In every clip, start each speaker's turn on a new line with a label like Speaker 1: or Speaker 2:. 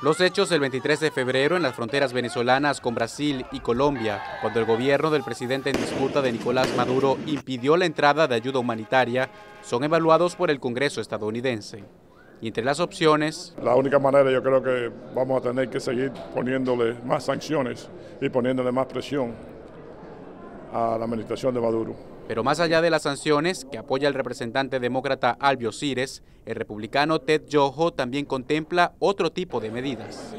Speaker 1: Los hechos del 23 de febrero en las fronteras venezolanas con Brasil y Colombia, cuando el gobierno del presidente en disputa de Nicolás Maduro impidió la entrada de ayuda humanitaria, son evaluados por el Congreso estadounidense. Y entre las opciones...
Speaker 2: La única manera yo creo que vamos a tener que seguir poniéndole más sanciones y poniéndole más presión a la administración de Maduro. Pero más allá
Speaker 1: de las sanciones que apoya el representante demócrata Albio Cires, el republicano Ted Yoho también contempla otro tipo de
Speaker 2: medidas.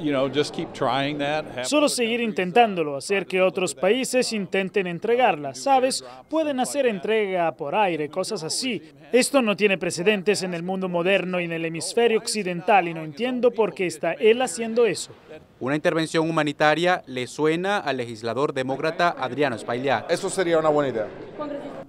Speaker 2: Solo
Speaker 3: seguir uh, intentándolo, hacer que otros países intenten entregarlas, ¿sabes? Pueden hacer entrega por aire, cosas así. Esto no tiene precedentes en el mundo moderno y en el hemisferio oh, occidental y no entiendo por qué está él
Speaker 1: haciendo eso. Una intervención humanitaria le suena al legislador demócrata Adriano Espaillat. Eso sería una buena idea.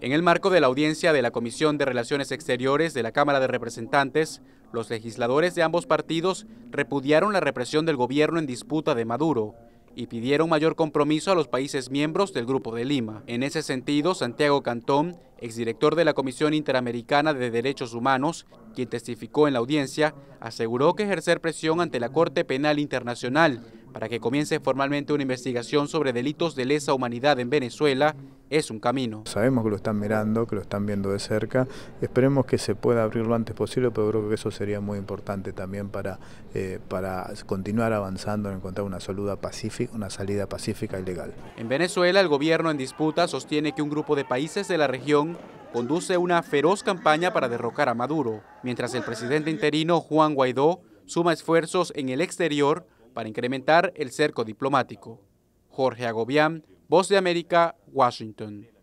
Speaker 1: En el marco de la audiencia de la Comisión de Relaciones Exteriores de la Cámara de Representantes, los legisladores de ambos partidos repudiaron la represión del gobierno en disputa de Maduro y pidieron mayor compromiso a los países miembros del Grupo de Lima. En ese sentido, Santiago Cantón, exdirector de la Comisión Interamericana de Derechos Humanos, quien testificó en la audiencia, aseguró que ejercer presión ante la Corte Penal Internacional para que comience formalmente una investigación sobre delitos de lesa humanidad en Venezuela es un camino.
Speaker 4: Sabemos que lo están mirando, que lo están viendo de cerca. Esperemos que se pueda abrir lo antes posible, pero creo que eso sería muy importante también para, eh, para continuar avanzando en encontrar una, pacífica, una salida pacífica y legal.
Speaker 1: En Venezuela, el gobierno en disputa sostiene que un grupo de países de la región conduce una feroz campaña para derrocar a Maduro, mientras el presidente interino Juan Guaidó suma esfuerzos en el exterior para incrementar el cerco diplomático. Jorge Agobián, Voz de América, Washington.